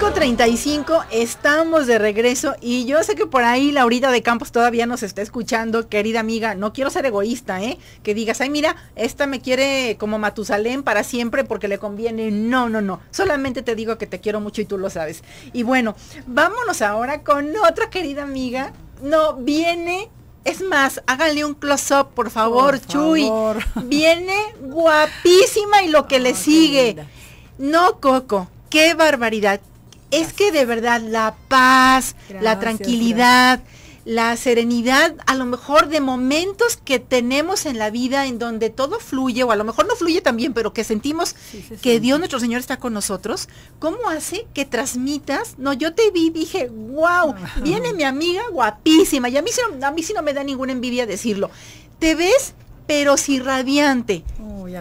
5.35, estamos de regreso y yo sé que por ahí Laurita de Campos todavía nos está escuchando, querida amiga, no quiero ser egoísta, ¿eh? Que digas, ay mira, esta me quiere como Matusalén para siempre porque le conviene. No, no, no, solamente te digo que te quiero mucho y tú lo sabes. Y bueno, vámonos ahora con otra querida amiga. No, viene es más, háganle un close-up, por favor, por Chuy. Viene guapísima y lo que le sigue. No, Coco, qué barbaridad. Es que de verdad la paz, la tranquilidad, la serenidad, a lo mejor de momentos que tenemos en la vida en donde todo fluye, o a lo mejor no fluye también, pero que sentimos que Dios nuestro Señor está con nosotros, ¿cómo hace que transmitas? No, yo te vi, dije, wow, ah. viene mi amiga guapísima, y a mí, a mí sí no me da ninguna envidia decirlo. Te ves pero sí radiante.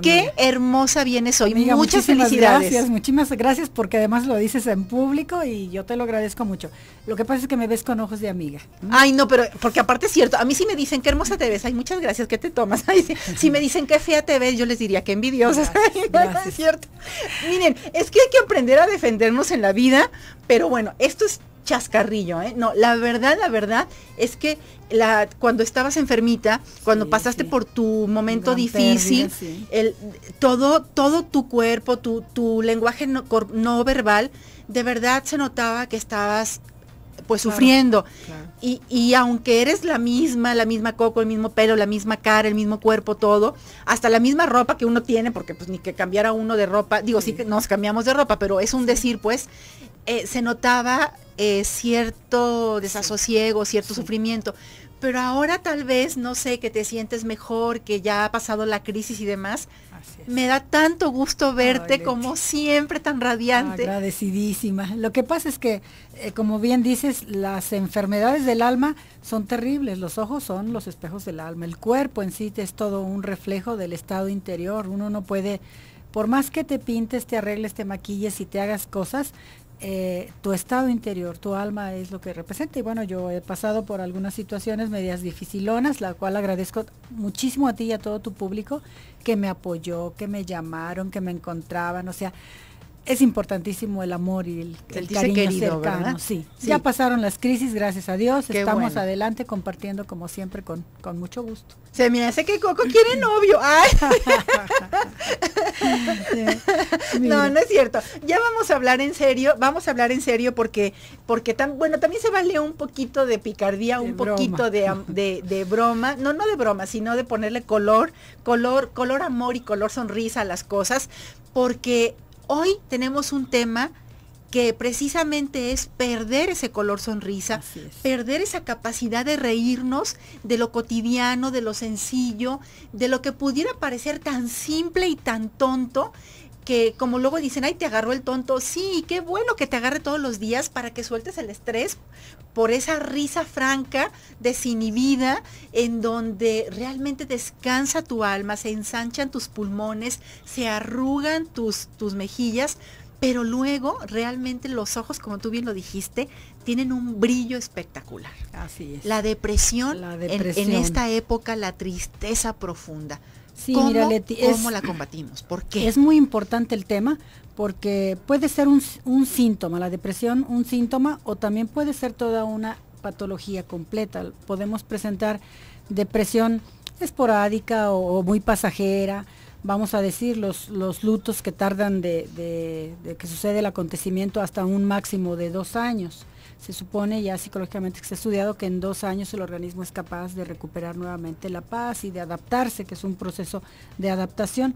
Qué hermosa vienes hoy. Muchas felicidades. Gracias, muchísimas gracias porque además lo dices en público y yo te lo agradezco mucho. Lo que pasa es que me ves con ojos de amiga. ¿Mm? Ay, no, pero porque aparte es cierto, a mí sí me dicen qué hermosa te ves, ay, muchas gracias, ¿qué te tomas? si, me dicen qué fea te ves, yo les diría que envidiosa. es cierto. Miren, es que hay que aprender a defendernos en la vida, pero bueno, esto es chascarrillo, ¿eh? No, la verdad, la verdad es que cuando estabas enfermita, cuando pasaste por tu momento difícil, el, todo, todo tu cuerpo, tu, lenguaje no, verbal, de verdad se notaba que estabas pues sufriendo. Y, y, aunque eres la misma, la misma coco, el mismo pelo, la misma cara, el mismo cuerpo, todo, hasta la misma ropa que uno tiene, porque pues ni que cambiara uno de ropa, digo, sí, que nos cambiamos de ropa, pero es un decir, pues, eh, se notaba eh, cierto desasosiego, cierto sufrimiento. Pero ahora tal vez, no sé, que te sientes mejor, que ya ha pasado la crisis y demás. Me da tanto gusto verte como siempre, tan radiante. Agradecidísima. Lo que pasa es que, eh, como bien dices, las enfermedades del alma son terribles. Los ojos son los espejos del alma. El cuerpo en sí es todo un reflejo del estado interior. Uno no puede por más que te pintes, te arregles, te maquilles y te hagas cosas, eh, tu estado interior, tu alma es lo que representa. Y bueno, yo he pasado por algunas situaciones medias dificilonas, la cual agradezco muchísimo a ti y a todo tu público que me apoyó, que me llamaron, que me encontraban. O sea, es importantísimo el amor y el, cariño querido, cercano. ya pasaron las crisis, gracias a Dios. Estamos adelante compartiendo como siempre con, mucho gusto. Se me hace que Coco quiere novio. no, no es cierto. Ya vamos a hablar en serio, vamos a hablar en serio porque, porque tan, bueno, también se vale un poquito de picardía, un poquito de, de, de, broma, no, no de broma, sino de ponerle color, color, color amor y color sonrisa a las cosas, porque hoy tenemos un tema que precisamente es perder ese color sonrisa, perder esa capacidad de reírnos de lo cotidiano, de lo sencillo, de lo que pudiera parecer tan simple y tan tonto, que como luego dicen, ay, te agarró el tonto. Sí, qué bueno que te agarre todos los días para que sueltes el estrés por esa risa franca, desinhibida, en donde realmente descansa tu alma, se ensanchan tus pulmones, se arrugan tus, mejillas, pero luego realmente los ojos, como tú bien lo dijiste, tienen un brillo espectacular. Así es. La depresión, en esta época, la tristeza profunda. Sí, ¿Cómo, mira, Leti, la combatimos? ¿Por Es muy importante el tema porque puede ser un, síntoma, la depresión un síntoma o también puede ser toda una patología completa. Podemos presentar depresión esporádica o, muy pasajera, vamos a decir, los, lutos que tardan de, de, que sucede el acontecimiento hasta un máximo de dos años. Se supone ya psicológicamente que se ha estudiado que en dos años el organismo es capaz de recuperar nuevamente la paz y de adaptarse, que es un proceso de adaptación.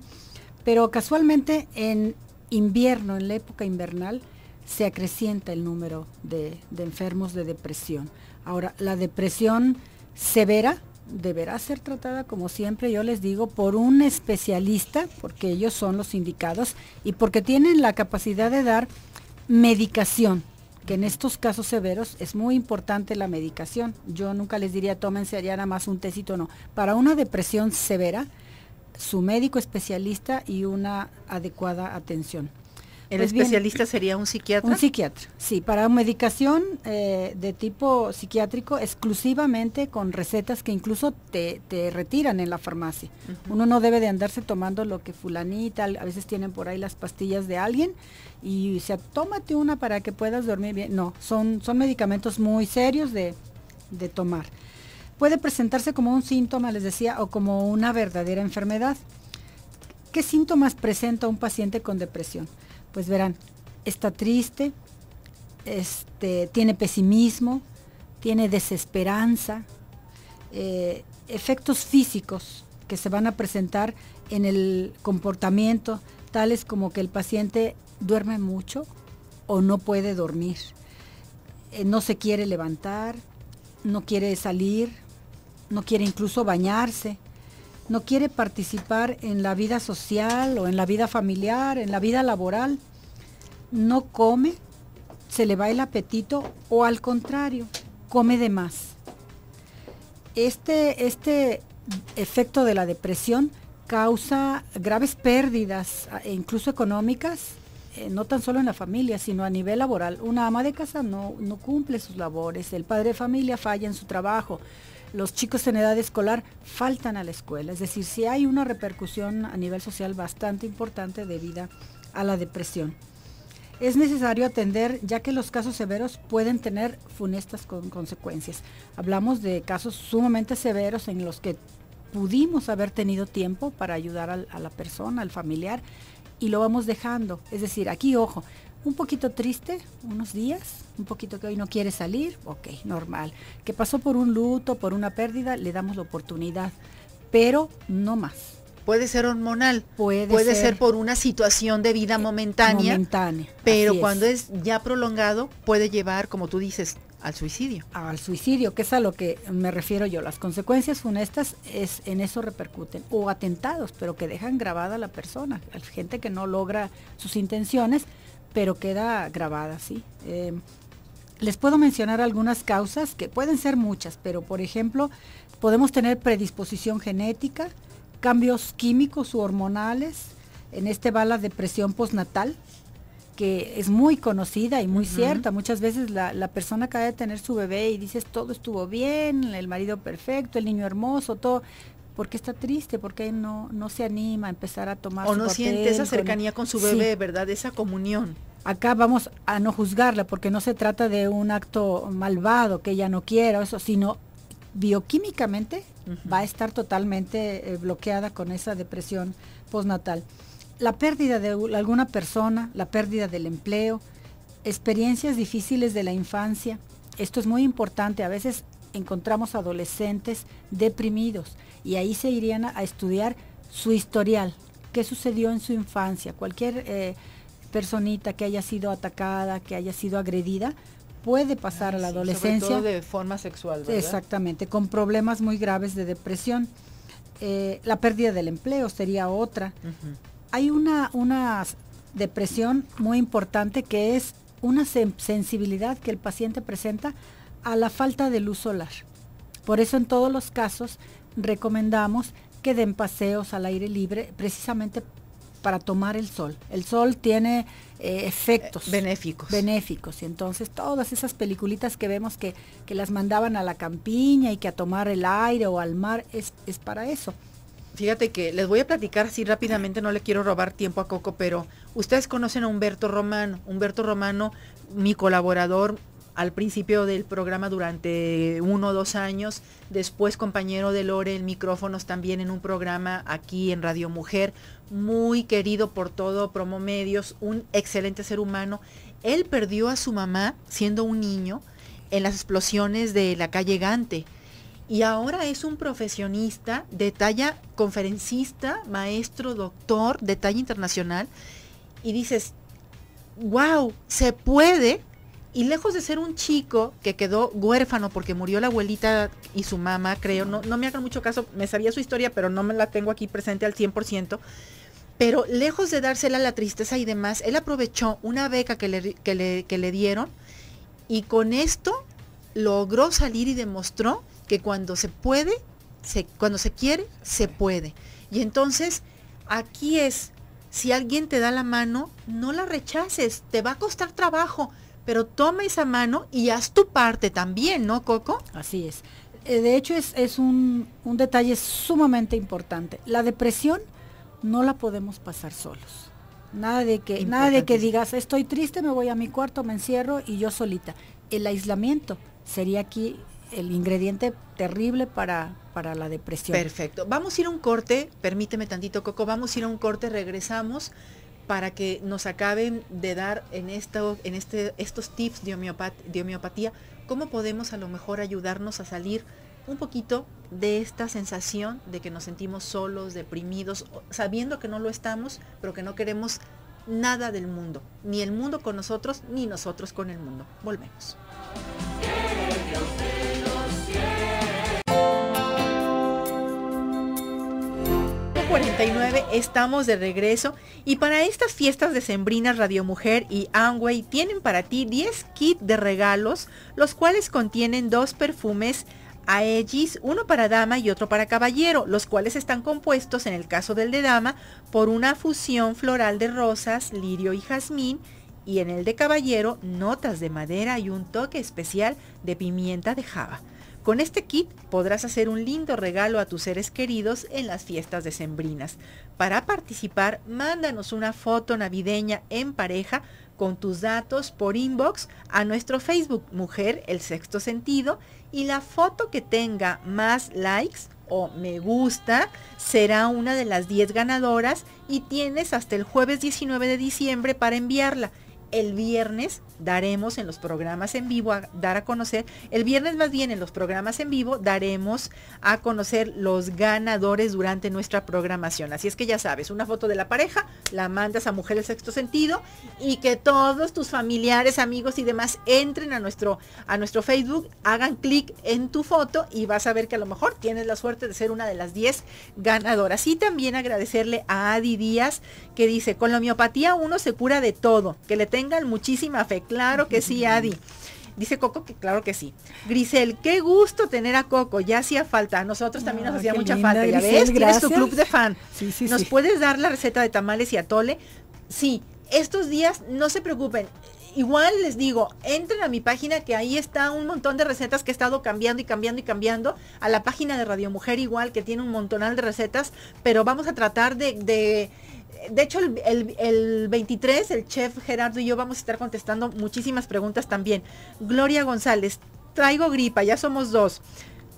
Pero casualmente en invierno, en la época invernal, se acrecienta el número de, enfermos de depresión. Ahora, la depresión severa, deberá ser tratada, como siempre yo les digo, por un especialista, porque ellos son los indicados y porque tienen la capacidad de dar medicación que en estos casos severos es muy importante la medicación. Yo nunca les diría tómense ya nada más un tecito, no. Para una depresión severa, su médico especialista y una adecuada atención. El pues especialista sería un psiquiatra. Un psiquiatra, sí, para medicación eh, de tipo psiquiátrico exclusivamente con recetas que incluso te, retiran en la farmacia. Uno no debe de andarse tomando lo que fulanita, a veces tienen por ahí las pastillas de alguien y se tómate una para que puedas dormir bien. No, son, son medicamentos muy serios de tomar. Puede presentarse como un síntoma, les decía, o como una verdadera enfermedad. ¿Qué síntomas presenta un paciente con depresión? pues verán, está triste, este, tiene pesimismo, tiene desesperanza, eh, efectos físicos que se van a presentar en el comportamiento, tales como que el paciente duerme mucho o no puede dormir, eh, no se quiere levantar, no quiere salir, no quiere incluso bañarse, no quiere participar en la vida social o en la vida familiar, en la vida laboral, no come, se le va el apetito o al contrario, come de más. Este, este efecto de la depresión causa graves pérdidas, ah, e incluso económicas, eh, no tan solo en la familia, sino a nivel laboral. Una ama de casa no, no cumple sus labores, el padre de familia falla en su trabajo, los chicos en edad escolar faltan a la escuela. Es decir, si hay una repercusión a nivel social bastante importante debido a la depresión. Es necesario atender ya que los casos severos pueden tener funestas consecuencias. Hablamos de casos sumamente severos en los que pudimos haber tenido tiempo para ayudar a la persona, al familiar, y lo vamos dejando. Es decir, aquí, ojo, un poquito triste unos días, un poquito que hoy no quiere salir, ok, normal. Que pasó por un luto, por una pérdida, le damos la oportunidad, pero no más. Puede ser hormonal, puede, puede ser, por una situación de vida eh, momentánea, pero cuando es. ya prolongado puede llevar, como tú dices, al suicidio. Al suicidio, que es a lo que me refiero yo. Las consecuencias funestas es, en eso repercuten. O atentados, pero que dejan grabada a la persona. Gente que no logra sus intenciones pero queda grabada, ¿sí? Em, les puedo mencionar algunas causas, que pueden ser muchas, pero por ejemplo, podemos tener predisposición genética, cambios químicos u hormonales, en este va la depresión postnatal, que es muy conocida y muy cierta. Muchas veces la, la, persona acaba de tener su bebé y dices, todo estuvo bien, el marido perfecto, el niño hermoso, todo por qué está triste, por qué no, no se anima a empezar a tomar. O no siente esa cercanía con, su bebé, ¿verdad? Esa comunión. Acá vamos a no juzgarla porque no se trata de un acto malvado que ella no quiera, eso, sino bioquímicamente va a estar totalmente eh, bloqueada con esa depresión postnatal. La pérdida de alguna persona, la pérdida del empleo, experiencias difíciles de la infancia, esto es muy importante, a veces encontramos adolescentes deprimidos y ahí se irían a, estudiar su historial, qué sucedió en su infancia. Cualquier eh, personita que haya sido atacada, que haya sido agredida, puede pasar a la adolescencia. de forma sexual, ¿verdad? Exactamente, con problemas muy graves de depresión. Eh, la pérdida del empleo sería otra. Hay una, una depresión muy importante que es una sensibilidad que el paciente presenta a la falta de luz solar. Por eso en todos los casos recomendamos que den paseos al aire libre precisamente para tomar el sol. El sol tiene eh, efectos. Benéficos. Benéficos. Y entonces todas esas peliculitas que vemos que, las mandaban a la campiña y que a tomar el aire o al mar es, es para eso. Fíjate que les voy a platicar así rápidamente, no le quiero robar tiempo a Coco, pero ustedes conocen a Humberto Romano. Humberto Romano, mi colaborador, al principio del programa durante uno o dos años, después compañero de Lore en micrófonos también en un programa aquí en Radio Mujer, muy querido por todo medios, un excelente ser humano. Él perdió a su mamá siendo un niño en las explosiones de la calle Gante y ahora es un profesionista de talla conferencista, maestro, doctor de talla internacional y dices, wow, se puede y lejos de ser un chico que quedó huérfano porque murió la abuelita y su mamá, creo, no, no me hagan mucho caso, me sabía su historia, pero no me la tengo aquí presente al 100%. Pero lejos de dársela la tristeza y demás, él aprovechó una beca que le, dieron y con esto logró salir y demostró que cuando se puede, cuando se quiere, se puede. Y entonces, aquí es, si alguien te da la mano, no la rechaces, te va a costar trabajo, pero toma esa mano y haz tu parte también, ¿no, Coco? Así es. Eh, de hecho, es, un, detalle sumamente importante. La depresión no la podemos pasar solos. Nada de que, nada de que digas, estoy triste, me voy a mi cuarto, me encierro y yo solita. El aislamiento sería aquí el ingrediente terrible para, para la depresión. Perfecto. Vamos a ir a un corte, permíteme tantito, Coco, vamos a ir a un corte, regresamos para que nos acaben de dar en, en este, estos tips de homeopatía, cómo podemos a lo mejor ayudarnos a salir un poquito de esta sensación de que nos sentimos solos, deprimidos, sabiendo que no lo estamos, pero que no queremos nada del mundo, ni el mundo con nosotros, ni nosotros con el mundo. Volvemos. 49 estamos de regreso y para estas fiestas decembrinas Radio Mujer y Amway tienen para ti 10 kits de regalos, los cuales contienen dos perfumes Aegis, uno para dama y otro para caballero, los cuales están compuestos en el caso del de dama por una fusión floral de rosas, lirio y jazmín y en el de caballero notas de madera y un toque especial de pimienta de java. Con este kit podrás hacer un lindo regalo a tus seres queridos en las fiestas decembrinas. Para participar, mándanos una foto navideña en pareja con tus datos por inbox a nuestro Facebook Mujer El Sexto Sentido y la foto que tenga más likes o me gusta será una de las 10 ganadoras y tienes hasta el jueves 19 de diciembre para enviarla el viernes daremos en los programas en vivo a dar a conocer, el viernes más bien en los programas en vivo daremos a conocer los ganadores durante nuestra programación. Así es que ya sabes, una foto de la pareja, la mandas a Mujeres Sexto Sentido y que todos tus familiares, amigos y demás entren a nuestro, a nuestro Facebook, hagan clic en tu foto y vas a ver que a lo mejor tienes la suerte de ser una de las 10 ganadoras. Y también agradecerle a Adi Díaz que dice, con la homeopatía uno se cura de todo, que le tenga tengan muchísima fe. Claro que sí, Adi. Dice Coco que claro que sí. Grisel, qué gusto tener a Coco, ya hacía falta. A nosotros también nos hacía mucha falta. Ya ves, gracias. tienes tu club de fan. Sí, ¿Nos puedes dar la receta de tamales y atole? Sí, estos días no se preocupen. Igual les digo, entren a mi página que ahí está un montón de recetas que he estado cambiando y cambiando y cambiando. A la página de Radio Mujer igual que tiene un montonal de recetas, pero vamos a tratar de, de de hecho, el, 23, el chef Gerardo y yo vamos a estar contestando muchísimas preguntas también. Gloria González, traigo gripa, ya somos dos,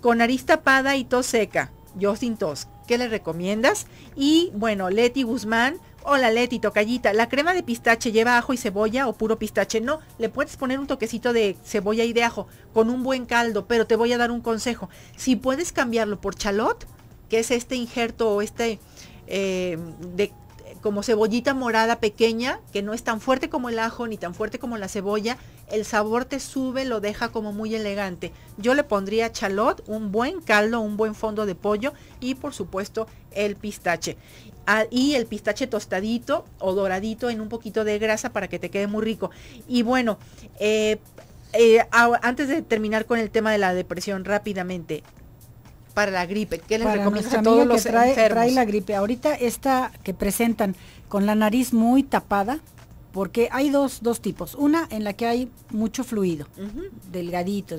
con nariz tapada y tos seca, yo sin tos. ¿Qué le recomiendas? Y bueno, Leti Guzmán, hola Leti, tocallita, ¿la crema de pistache lleva ajo y cebolla o puro pistache? No, le puedes poner un toquecito de cebolla y de ajo con un buen caldo, pero te voy a dar un consejo. Si puedes cambiarlo por chalot, que es este injerto o este... Eh, de como cebollita morada pequeña, que no es tan fuerte como el ajo ni tan fuerte como la cebolla, el sabor te sube, lo deja como muy elegante. Yo le pondría chalot, un buen caldo, un buen fondo de pollo y por supuesto el pistache. Ah, y el pistache tostadito o doradito en un poquito de grasa para que te quede muy rico. Y bueno, eh, eh, antes de terminar con el tema de la depresión rápidamente, para la gripe? ¿Qué les a todos los que trae, la gripe. Ahorita esta que presentan con la nariz muy tapada, porque hay dos, dos tipos. Una en la que hay mucho fluido, delgadito.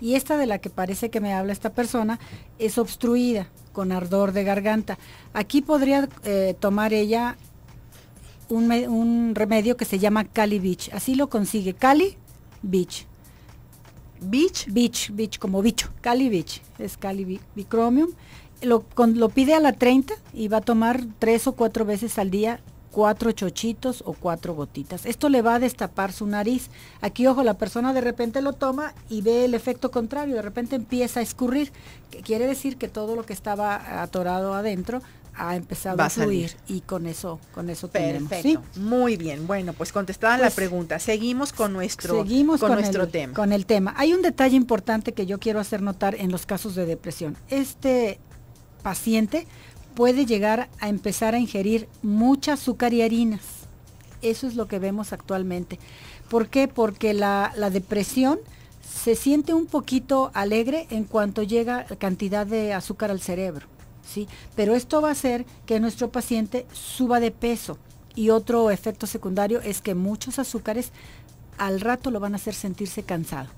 Y esta de la que parece que me habla esta persona es obstruida, con ardor de garganta. Aquí podría eh, tomar ella un, un, remedio que se llama Cali Beach. Así lo consigue, Cali Beach. Beach. Beach, Beach, como bicho. Cali Beach, es Cali Bicromium. Lo, lo pide a la 30 y va a tomar tres o cuatro veces al día cuatro chochitos o cuatro gotitas. Esto le va a destapar su nariz. Aquí, ojo, la persona de repente lo toma y ve el efecto contrario, de repente empieza a escurrir, quiere decir que todo lo que estaba atorado adentro ha empezado a fluir y con eso, con eso tenemos. ¿sí? Muy bien, bueno, pues contestada la pues, pregunta, seguimos con nuestro, seguimos con, nuestro tema. Con el tema. Hay un detalle importante que yo quiero hacer notar en los casos de depresión. Este paciente puede llegar a empezar a ingerir mucha azúcar y harinas. Eso es lo que vemos actualmente. ¿Por qué? Porque la, la depresión se siente un poquito alegre en cuanto llega cantidad de azúcar al cerebro pero esto va a hacer que nuestro paciente suba de peso y otro efecto secundario es que muchos azúcares al rato lo van a hacer sentirse cansado.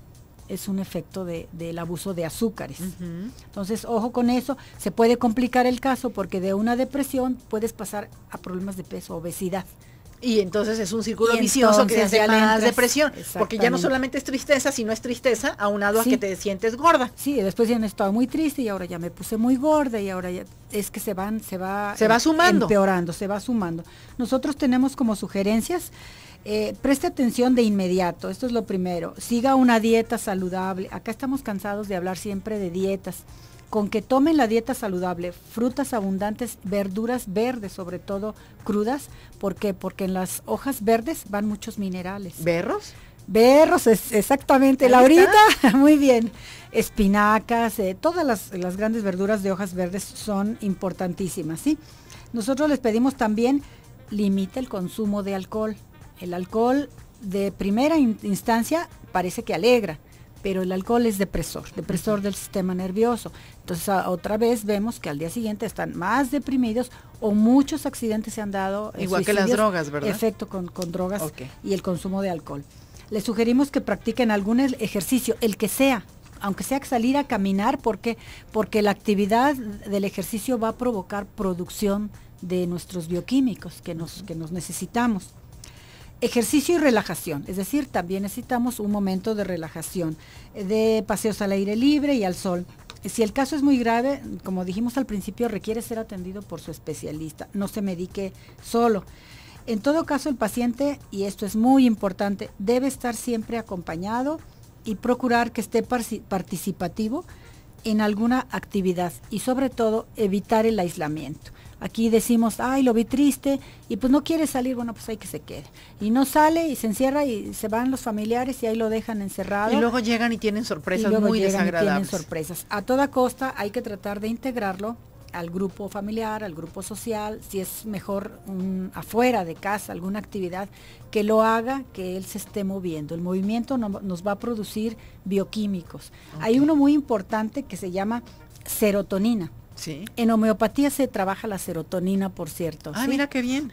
Es un efecto de, del abuso de azúcares. Entonces, ojo con eso. Se puede complicar el caso porque de una depresión puedes pasar a problemas de peso, obesidad. Y entonces es un círculo vicioso que hace más depresión. Porque ya no solamente es tristeza, sino es tristeza aunado a que te sientes gorda. Sí, después ya me estaba muy triste y ahora ya me puse muy gorda y ahora ya es que se van, se va, se va sumando. Empeorando, se va sumando. Nosotros tenemos como sugerencias, eh, preste atención de inmediato, esto es lo primero. Siga una dieta saludable. Acá estamos cansados de hablar siempre de dietas con que tomen la dieta saludable, frutas abundantes, verduras verdes, sobre todo crudas. ¿Por qué? Porque en las hojas verdes van muchos minerales. ¿Berros? Berros, es, exactamente, Laurita, muy bien. Espinacas, eh, todas las, grandes verduras de hojas verdes son importantísimas, ¿sí? Nosotros les pedimos también, limite el consumo de alcohol. El alcohol de primera instancia parece que alegra, pero el alcohol es depresor, depresor del sistema nervioso. Entonces ah, otra vez vemos que al día siguiente están más deprimidos o muchos accidentes se han dado. Eh, Igual que las drogas, ¿verdad? Efecto con, drogas y el consumo de alcohol. Les sugerimos que practiquen algún ejercicio, el que sea, aunque sea salir a caminar, porque, porque la actividad del ejercicio va a provocar producción de nuestros bioquímicos que nos, que nos necesitamos. Ejercicio y relajación, es decir, también necesitamos un momento de relajación, eh, de paseos al aire libre y al sol. Si el caso es muy grave, como dijimos al principio, requiere ser atendido por su especialista, no se medique solo. En todo caso, el paciente, y esto es muy importante, debe estar siempre acompañado y procurar que esté participativo en alguna actividad y sobre todo evitar el aislamiento. Aquí decimos, ay, lo vi triste y pues no quiere salir, bueno, pues hay que se quede. Y no sale y se encierra y se van los familiares y ahí lo dejan encerrado. Y luego llegan y tienen sorpresas muy desagradables. tienen sorpresas. A toda costa hay que tratar de integrarlo al grupo familiar, al grupo social, si es mejor mm, afuera de casa, alguna actividad, que lo haga, que él se esté moviendo. El movimiento nos va a producir bioquímicos. Hay uno muy importante que se llama serotonina. En homeopatía se trabaja la serotonina, por cierto. Ah, mira qué bien.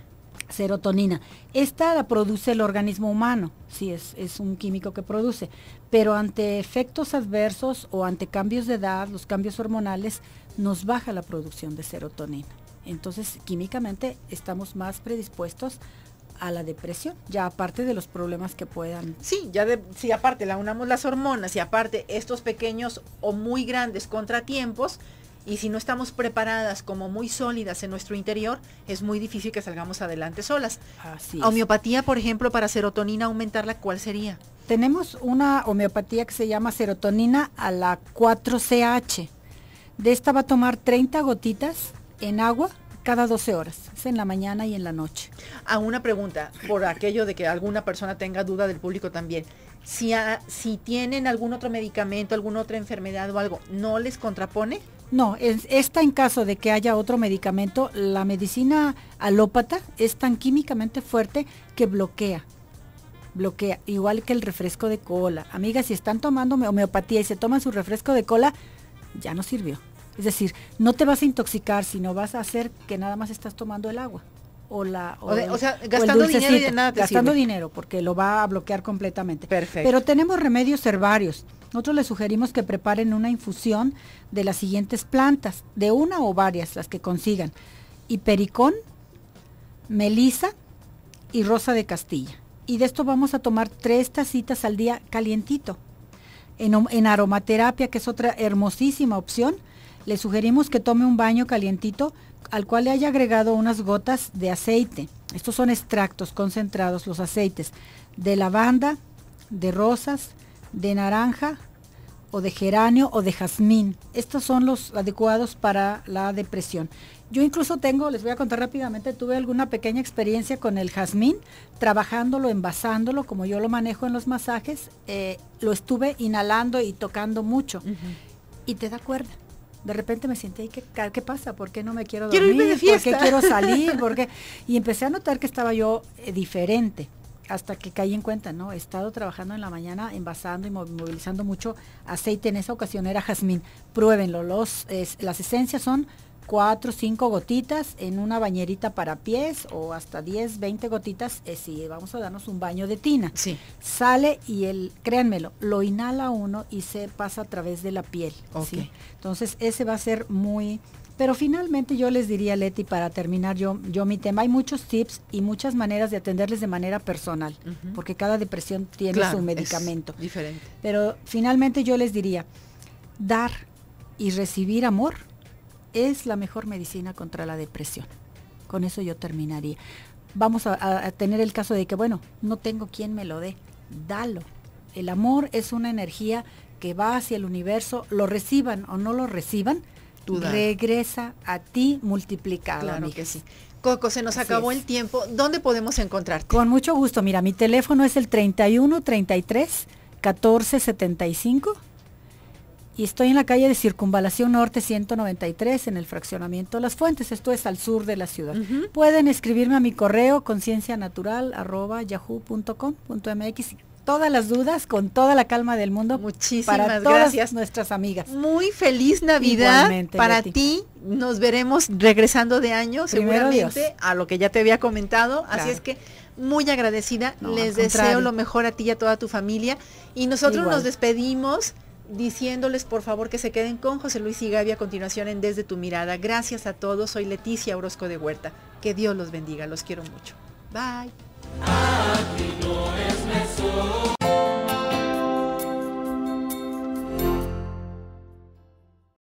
Serotonina. Esta la produce el organismo humano, sí, es, es un químico que produce, pero ante efectos adversos o ante cambios de edad, los cambios hormonales, nos baja la producción de serotonina. Entonces, químicamente estamos más predispuestos a la depresión, ya aparte de los problemas que puedan. Sí, ya de, si aparte la unamos las hormonas y aparte estos pequeños o muy grandes contratiempos, y si no estamos preparadas como muy sólidas en nuestro interior, es muy difícil que salgamos adelante solas. Homeopatía, por ejemplo, para serotonina aumentarla, ¿cuál sería? Tenemos una homeopatía que se llama serotonina a la 4CH. De esta va a tomar 30 gotitas en agua cada 12 horas, es en la mañana y en la noche. A ah, una pregunta, por aquello de que alguna persona tenga duda del público también. Si, si tienen algún otro medicamento, alguna otra enfermedad o algo, ¿no les contrapone? No, es, esta en caso de que haya otro medicamento, la medicina alópata es tan químicamente fuerte que bloquea bloquea, igual que el refresco de cola. Amigas, si están tomando homeopatía y se toman su refresco de cola, ya no sirvió. Es decir, no te vas a intoxicar, sino vas a hacer que nada más estás tomando el agua o la sea gastando dinero gastando dinero porque lo va a bloquear completamente pero tenemos remedios herbarios nosotros les sugerimos que preparen una infusión de las siguientes plantas de una o varias las que consigan hipericón melisa y rosa de castilla y de esto vamos a tomar tres tacitas al día calientito en, en aromaterapia que es otra hermosísima opción le sugerimos que tome un baño calientito al cual le haya agregado unas gotas de aceite. Estos son extractos concentrados, los aceites de lavanda, de rosas, de naranja o de geranio o de jazmín. Estos son los adecuados para la depresión. Yo incluso tengo, les voy a contar rápidamente, tuve alguna pequeña experiencia con el jazmín, trabajándolo, envasándolo, como yo lo manejo en los masajes, eh, lo estuve inhalando y tocando mucho. Y te da cuerda de repente me sentí, ¿qué, qué pasa? ¿Por qué no me quiero dormir? ¿Por qué quiero salir? ¿Por Y empecé a notar que estaba yo eh, diferente hasta que caí en cuenta, ¿no? He estado trabajando en la mañana envasando y movilizando mucho aceite. En esa ocasión era jazmín. Pruébenlo. Los, las esencias son 4, cinco gotitas en una bañerita para pies o hasta 10, 20 gotitas eh, si vamos a darnos un baño de tina. Sí. Sale y el, créanmelo, lo inhala uno y se pasa a través de la piel. Entonces ese va a ser muy... Pero finalmente yo les diría, Leti, para terminar yo, yo mi tema, hay muchos tips y muchas maneras de atenderles de manera personal, porque cada depresión tiene su medicamento. diferente. Pero finalmente yo les diría, dar y recibir amor es la mejor medicina contra la depresión. Con eso yo terminaría. Vamos a, tener el caso de que, bueno, no tengo quien me lo dé, dalo. El amor es una energía que va hacia el universo, lo reciban o no lo reciban, regresa a ti multiplicada. Claro que sí. Coco, se nos acabó el tiempo. ¿Dónde podemos encontrarte? Con mucho gusto. Mira, mi teléfono es el 3133-1475 y estoy en la calle de Circunvalación Norte 193 en el fraccionamiento Las Fuentes, esto es al sur de la ciudad. Pueden escribirme a mi correo conciencianatural@yahoo.com.mx todas las dudas con toda la calma del mundo. Muchísimas gracias. nuestras amigas. Muy feliz Navidad para ti. Nos veremos regresando de año seguramente a lo que ya te había comentado. Así es que muy agradecida. Les deseo lo mejor a ti y a toda tu familia. Y nosotros nos despedimos diciéndoles por favor que se queden con José Luis y Gaby a continuación en Desde tu mirada. Gracias a todos, soy Leticia Orozco de Huerta. Que Dios los bendiga, los quiero mucho. Bye.